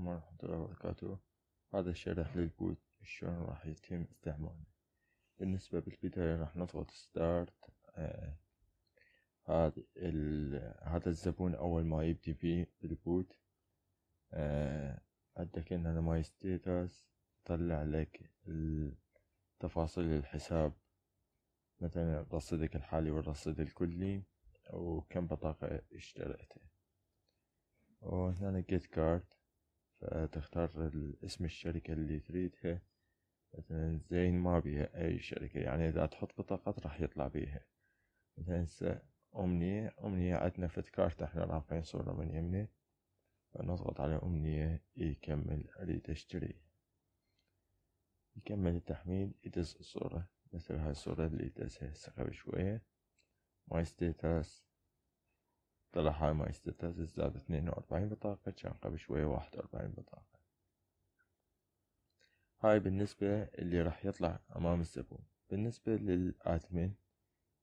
عليكم ورحمة الله وبركاته هذا الشرح للبوت شلون راح يتم استعماله بالنسبة بالبداية راح نضغط ستارت آه، هذا هذا الزبون أول ما يبدي بيه البوت آه عندك إن أنا ماي ستيتس طلع لك تفاصيل الحساب مثلا رصيدك الحالي والرصيد الكلي وكم بطاقة اشتريته وهنا جيت كارد فتختار اسم الشركة اللي تريدها مثلا زين ما بيها أي شركة يعني إذا تحط بطاقات راح يطلع بيها مثلا انسى أمنية أمنية عندنا فت كارت احنا رافعين صورة من يمنا فنضغط على أمنية يكمل أريد أشتري يكمل التحميل يدز الصورة مثل هاي الصورة اللي دزها هسه قبل شوية ماي ستيتس طلع هاي مايستر تاسس زاد اثنين واربعين بطاقة كان قبل شوية واحد واربعين بطاقة هاي بالنسبة اللي راح يطلع أمام الزبون بالنسبة للأدمن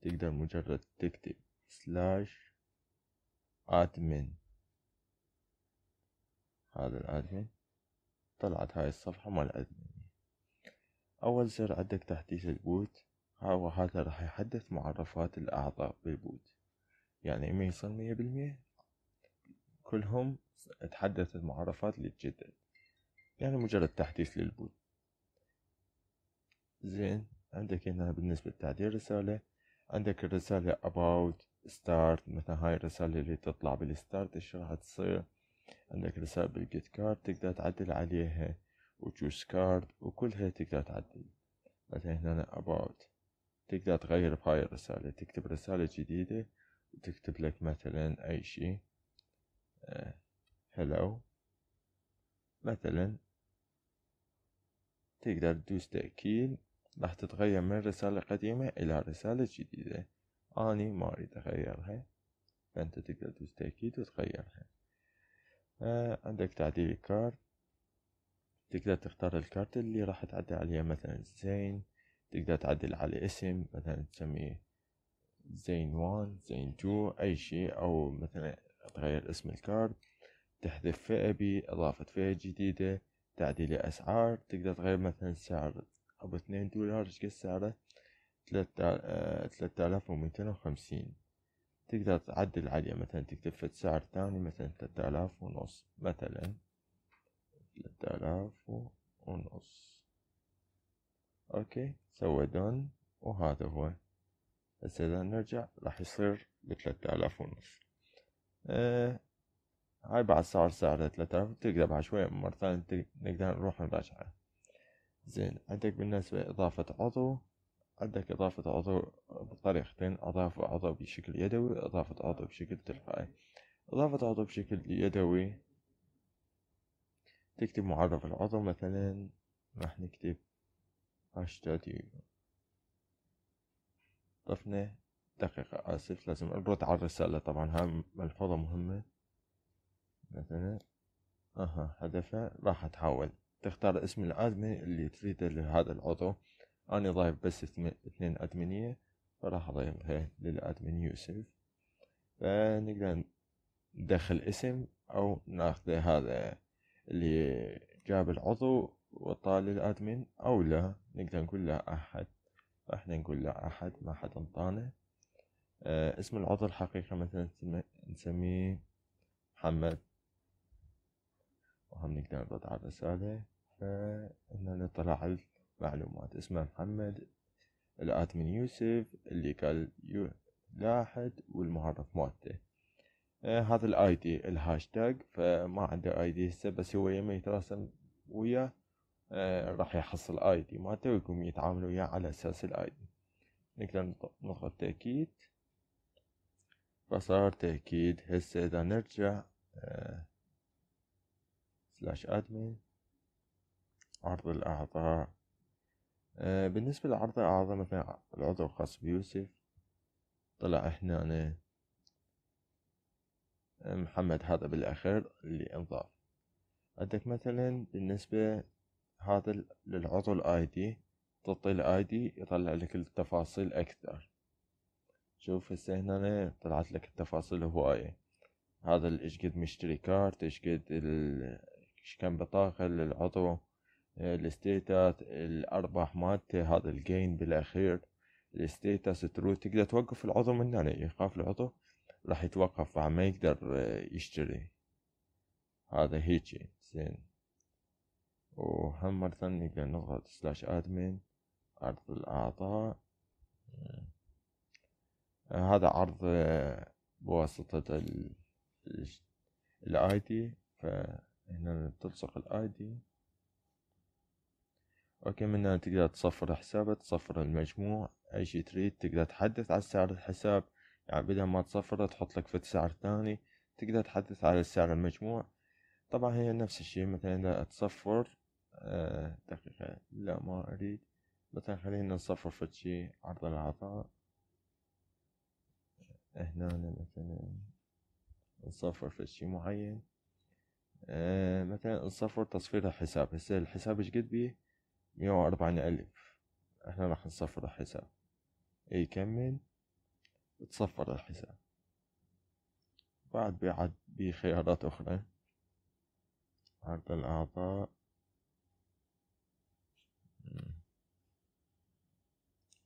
تقدر مجرد تكتب سلاش أدمن هذا الأدمن طلعت هاي الصفحة مال ادمن أول زر عندك تحديث البوت هو هذا راح يحدث معرفات الأعضاء بالبوت يعني ما يصل مية بالمية كلهم تحدث المعرفات اللي تجدد يعني مجرد تحديث للبول زين عندك هنا بالنسبة لتعديل الرسالة عندك الرسالة about start مثلا هاي الرسالة اللي تطلع بالستارت ايش راح تصير عندك رسالة بالجيت كارد تقدر تعدل عليها وتشوز كارد وكلها تقدر تعدل مثلا هنا about تقدر تغير بهاي الرسالة تكتب رسالة جديدة تكتب لك مثلا أي شيء هلو آه، مثلا تقدر تدوس تأكيد راح تتغير من رسالة قديمة إلى رسالة جديدة أني ما أريد أغيرها فأنت تقدر تدوس تأكيد وتغيرها آه، عندك تعديل الكارت تقدر تختار الكارت اللي راح تعدل عليها مثلا زين تقدر تعدل على اسم مثلا تسميه زين 1 زين 2 أي شيء أو مثلا تغير اسم الكارت تحذف فئة اضافه فئة جديدة تعديل أسعار تقدر تغير مثلا سعر أبو اثنين دولار شقد سعره ثلاثة آلاف وميتين وخمسين تقدر تعدل عليه مثلا تكتب فد سعر ثاني مثلا ثلاثة آلاف ونص مثلا ثلاثة آلاف ونص أوكي سوى دون وهذا هو بس إذا نرجع راح يصير ب 3000 ونص آه هاي بعد صار سعر 3000 تقدر بعد شوية مرة ثانية نقدر نروح نراجعها زين عندك بالنسبة إضافة عضو عندك إضافة عضو بطريقتين إضافة عضو بشكل يدوي إضافة عضو بشكل تلقائي إضافة عضو بشكل يدوي تكتب معرف العضو مثلا راح نكتب هاشتاج طفنة دقيقة آسف لازم أبرد على الرسالة طبعا هاي ملحوظة مهمة مثلا أها هدفها راح تحول تختار اسم الأدمن اللي تريده لهذا العضو أنا ضايف بس اثنين أدمنية فراح أضيفها للأدمن يوسف فنقدر ندخل اسم أو ناخذ هذا اللي جاب العضو وطال الأدمن أو لا نقدر نقول له أحد فاحنا نقول لا أحد ما حد انطانا آه اسم العضو الحقيقي مثلا نسميه محمد وهم نقدر نرد على الرسالة فهنا نطلع على المعلومات اسمه محمد الآدمن يوسف اللي قال يو لاحد والمعرف مالته آه هذا الاي دي الهاشتاج فما عنده اي دي هسه بس هو يما يتراسل وياه آه، راح يحصل اي دي مالته ويقوم يتعامل وياه على اساس الاي دي نقدر نضغط تأكيد فصار تأكيد هسه اذا نرجع سلاش آه، ادمن عرض الاعضاء آه، بالنسبة لعرض الاعضاء مثلا العضو الخاص بيوسف طلع هنا أنا محمد هذا بالاخر اللي انضاف عندك مثلا بالنسبة هذا للعضو الاي دي تعطي الاي دي يطلع لك التفاصيل اكثر شوف هسه هنا طلعت لك التفاصيل هواية هذا ايش قد مشتري كارت ايش قد ايش كم بطاقة للعضو الستيتات الارباح مالته هذا الجين بالاخير الستيتس ترو تقدر توقف العضو من هنا يعني يخاف العضو راح يتوقف ما يقدر يشتري هذا هيجي زين وهم مرة ثانية نقدر نضغط سلاش ادمن عرض الاعطاء هذا عرض آه، بواسطة الاي دي فهنا تلصق الاي دي اوكي من هنا تقدر تصفر حسابك تصفر المجموع اي شي تريد تقدر تحدث على سعر الحساب يعني بدل ما تصفر تحط لك فد سعر ثاني تقدر تحدث على سعر المجموع طبعا هي نفس الشي مثلا اذا تصفر آه، دقيقة لا ما أريد مثلا خلينا نصفر فتشي عرض العطاء هنا مثلا نصفر فتشي معين آه، مثلا نصفر تصفير الحساب هسه الحساب ايش قد بيه مية وأربعين ألف احنا راح نصفر الحساب يكمل تصفر الحساب بعد بيعد بخيارات أخرى عرض الأعضاء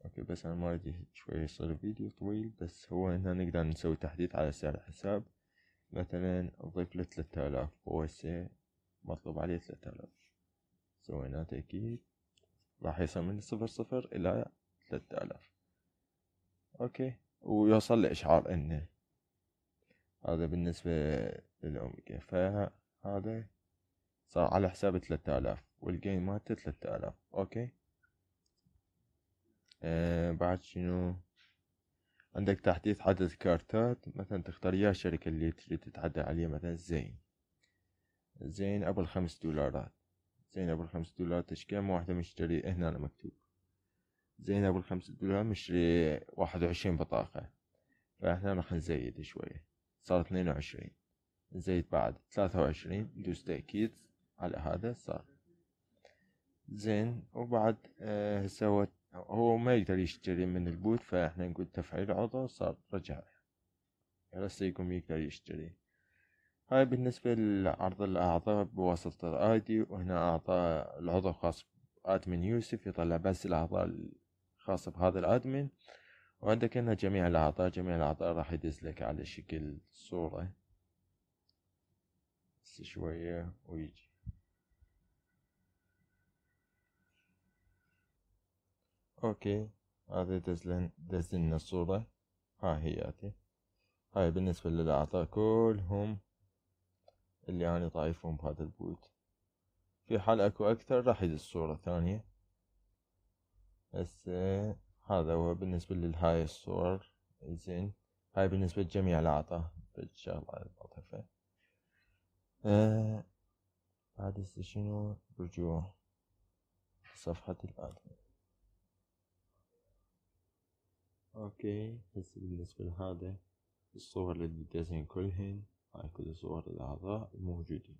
اوكي بس انا ما ادري شوي يصير فيديو طويل بس هو هنا نقدر نسوي تحديث على سعر الحساب مثلا نضيف له ثلاثة الاف هو هسه مطلوب عليه ثلاثة الاف سوينا تأكيد راح يصير من صفر صفر الى ثلاثة الاف اوكي ويوصل لاشعار انه هذا بالنسبة للأوميجا فهذا صار على حساب ثلاثة آلاف والجيم مالته ثلاثة آلاف اوكي آه بعد شنو عندك تحديث عدد كارتات مثلا تختار يا الشركة اللي تريد تتعدى عليها مثلا زين زين قبل خمس دولارات زين أبو الخمس دولارات تشكيل كم واحدة مشتري هنا أنا مكتوب زين أبو الخمس دولار مشتري واحد وعشرين بطاقة فاحنا راح نزيد شوية صار اثنين وعشرين نزيد بعد ثلاثة وعشرين دوس تأكيد على هذا صار زين وبعد آه سوت هو ما يقدر يشتري من البوت فاحنا نقول تفعيل عضو صار رجع هسه يقوم يقدر يشتري هاي بالنسبة لعرض الأعضاء بواسطة الآيدي وهنا أعطى العضو الخاص بأدمن يوسف يطلع بس الأعضاء الخاصة بهذا الأدمن وعندك هنا جميع الأعضاء جميع الأعضاء راح يدز لك على شكل صورة بس شوية ويجي اوكي هذه دزلن دزلنا الصورة ها هياتي هاي بالنسبة للأعضاء كلهم اللي أنا طايفهم بهذا البوت في حال اكو أكثر راح يدز صورة ثانية هسه هذا هو بالنسبة لهاي الصور زين هاي بالنسبة لجميع الأعضاء بالشغلة اللطيفة آه، بعد هسه شنو رجوع صفحة الآدمي اوكي هسه بالنسبة لهذا الصور للديتازين كلهن هاي كل صور الأعضاء الموجودين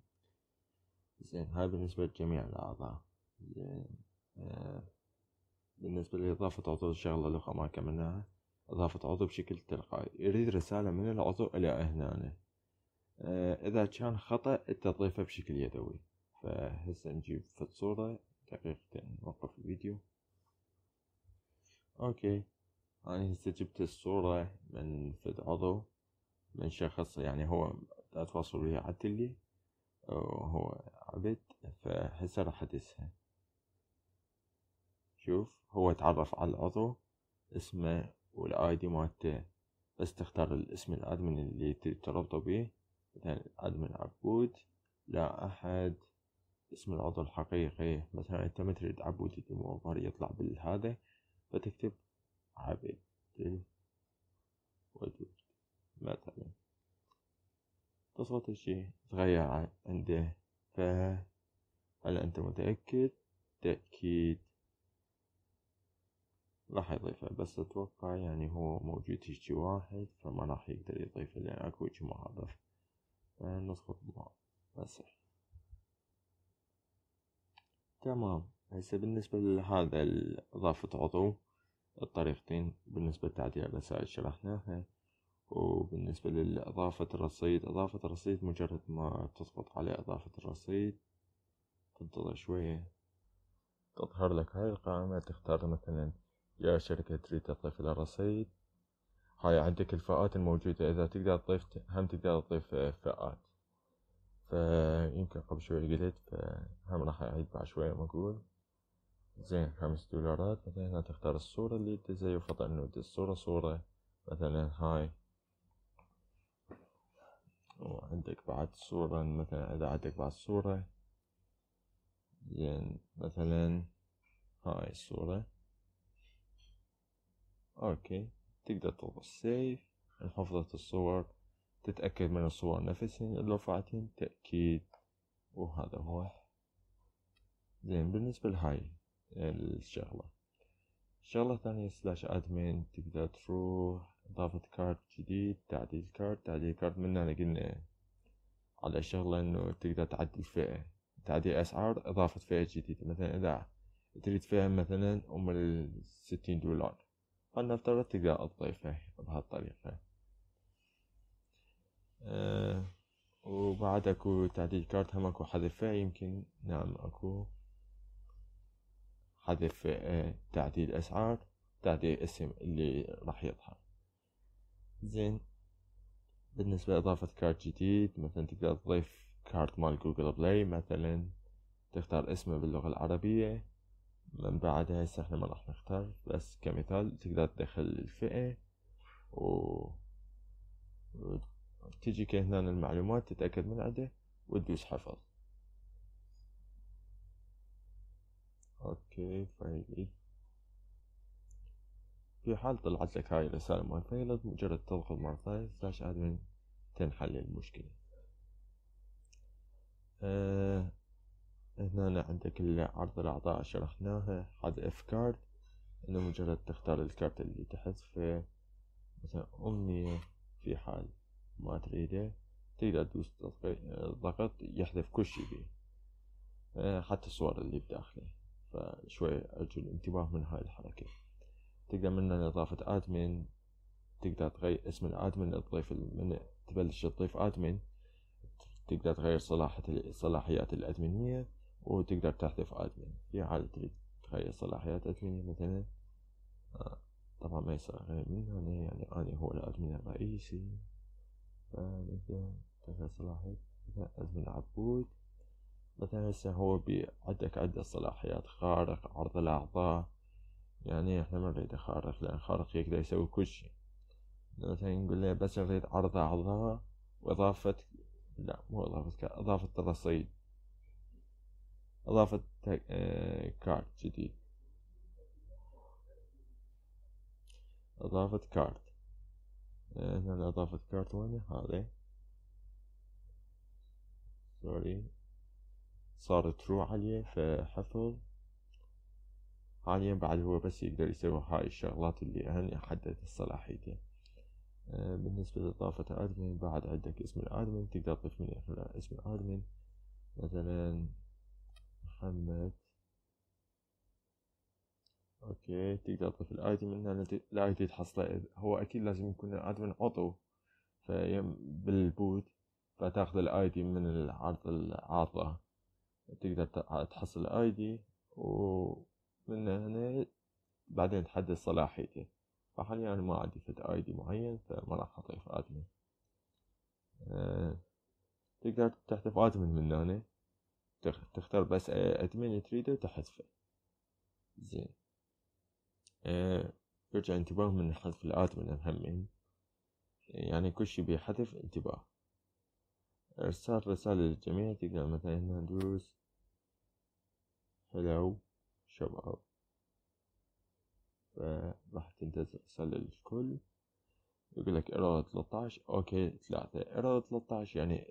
زين هاي بالنسبة لجميع الأعضاء زين آه، بالنسبة لإضافة عضو الشغلة الأخرى ما كملناها إضافة عضو بشكل تلقائي يريد رسالة من العضو إلى هنا آه، إذا كان خطأ تضيفه بشكل يدوي فهسه نجيب في الصورة دقيقتين نوقف الفيديو اوكي أنا يعني هسه جبت الصورة من فد عضو من شخص يعني هو أتواصل وياه عتلي وهو عبد فهسه راح أدسها شوف هو تعرف على العضو اسمه والاي دي مالته بس تختار الاسم الادمن اللي تربطه بيه مثلا ادمن عبود لا احد اسم العضو الحقيقي مثلا انت ما تريد عبود يظهر يطلع بالهذا فتكتب عبد وجود مثلا تصوت الشيء تغير عنده فهل أنت متأكد تأكيد راح يضيفه بس أتوقع يعني هو موجود هيجي واحد فما راح يقدر يضيفه لأن أكو هيجي معرف نضغط بس تمام هسه بالنسبة لهذا إضافة عضو الطريقتين بالنسبة لتعديل الرسائل شرحناها وبالنسبة لإضافة الرصيد إضافة الرصيد مجرد ما تضغط على إضافة الرصيد تنتظر شوية تظهر لك هاي القائمة تختار مثلا يا شركة تريد تضيف إلى الرصيد هاي عندك الفئات الموجودة إذا تقدر تضيف هم تقدر تضيف فئات فيمكن قبل شوي قلت فهم راح أعيد بعد شوية ما أقول زين خمس دولارات مثلا هنا تختار الصورة اللي تزي يفضل انه الصورة صورة مثلا هاي وعندك بعد صورة مثلا اذا عندك بعد صورة زين مثلا هاي الصورة اوكي تقدر تضغط سيف حفظت الصور تتأكد من الصور نفسهم لو فاتين تأكيد وهذا هو زين بالنسبة لهاي الشغلة الشغلة الثانية سلاش ادمن تقدر تروح اضافة كارد جديد تعديل كارد تعديل كارد من هنا قلنا على الشغلة انه تقدر تعدل فئة تعديل اسعار اضافة فئة جديدة مثلا اذا تريد فئة مثلا ام الستين دولار فلنفترض تقدر تضيفه بهالطريقة أه وبعد اكو تعديل كارت هم اكو حذفه يمكن نعم اكو حذف آه، تعديل أسعار تعديل اسم اللي راح يظهر زين بالنسبة لإضافة كارت جديد مثلا تقدر تضيف كارت مال جوجل بلاي مثلا تختار اسمه باللغة العربية من بعدها هسه احنا ما راح نختار بس كمثال تقدر تدخل الفئة و تجيك هنا المعلومات تتأكد من عده وتدوس حفظ اوكي فايلي في حال طلعت لك هاي الرسالة مال فايلز مجرد تضغط مرة فايل سلاش ادمن تنحل المشكلة أه هنا عندك عرض الأعضاء شرحناها هذا اف كارد انه مجرد تختار الكارت اللي تحذفه مثلا أمنية في حال ما تريده تقدر تدوس آه، ضغط يحذف كل شي بيه آه، حتى الصور اللي بداخله فشوي أرجو الانتباه من هاي الحركة تقدر من إضافة أدمن تقدر تغير اسم الأدمن للضيف من تبلش تضيف أدمن تقدر تغير صلاحة صلاحيات الأدمنية وتقدر تحذف أدمن في حالة تريد تغير صلاحيات أدمنية مثلا آه، طبعا ما يصير غير من هنا يعني, يعني أنا هو الأدمن الرئيسي فنقدر تغير صلاحية أدمين أدمن عبود مثلا هسه هو بعدك عدة صلاحيات خارق عرض الأعضاء يعني احنا ما نريده خارق لأن خارق يقدر يسوي كل شيء مثلا نقول له بس نريد عرض أعضاء وإضافة لا مو إضافة كارت إضافة رصيد إضافة آه، كارت جديد إضافة كارت هنا إضافة كارت وين هذي سوري صار ترو عليه فحفظ حاليا بعد هو بس يقدر يسوي هاي الشغلات اللي هن حددت صلاحيته آه، بالنسبة لإضافة أدمن بعد عندك اسم الأدمن تقدر تضيف من اسم الأدمن مثلا محمد اوكي تقدر تضيف الايدي منها الايدي تحصله هو اكيد لازم يكون الادمن عضو فيم بالبوت فتاخذ الايدي من العرض العارضة تقدر تحصل اي دي ومن هنا بعدين تحدد صلاحيته فحاليا انا ما عندي فد اي دي معين فما راح اضيف ادمن آه، تقدر تحذف ادمن من هنا تختار بس ادمن تريده تحذفه زين آه، يرجع انتباه من حذف الادمن الهمين يعني كل شي بيحذف انتباه ارسال رسالة للجميع تقدر مثلا هنا ندوس hello show up فراح تنتزع رسالة الكل يقول لك ايرور 13 اوكي طلعت ايرور 13 يعني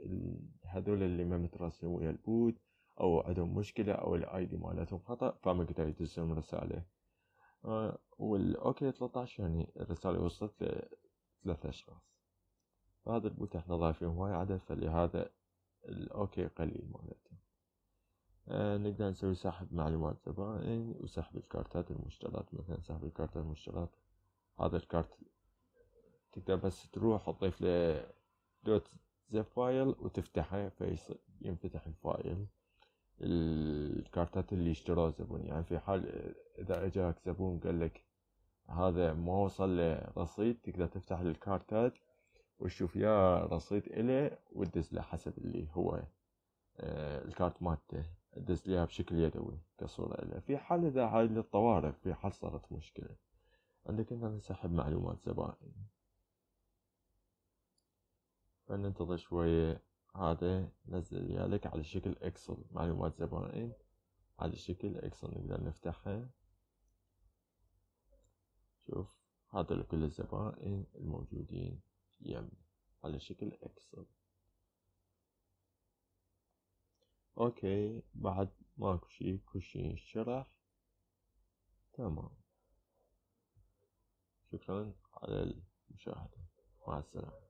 هذول اللي ما متراسلين ويا البوت او عندهم مشكلة او الاي دي مالتهم خطأ فما قدر يدزهم رسالة آه والاوكي 13 يعني الرسالة وصلت لثلاثة اشخاص فهذا البوت احنا ضايفين هواي عدد فلهذا الاوكي قليل مالته آه، نقدر نسوي سحب معلومات زبائن إيه، وسحب الكارتات المشترات مثلا سحب الكارت المشترات هذا الكارت تقدر بس تروح تضيف له دوت زب فايل وتفتحه فينفتح الفايل الكارتات اللي اشتروه زبون يعني في حال اذا اجاك زبون قال لك هذا ما وصل له رصيد تقدر تفتح الكارتات وتشوف يا رصيد إله وتدز له حسب اللي هو آه، الكارت مالته دز ليها بشكل يدوي كصورة لها في حال إذا هاي الطوارئ في حال صارت مشكلة عندك أنت نسحب معلومات زبائن فننتظر شوية هذا نزل يالك على شكل اكسل معلومات زبائن على شكل اكسل نقدر نفتحها شوف هذا كل الزبائن الموجودين يم على شكل اكسل اوكي بعد ماكو شي كل شي انشرح تمام شكرا على المشاهدة مع السلامة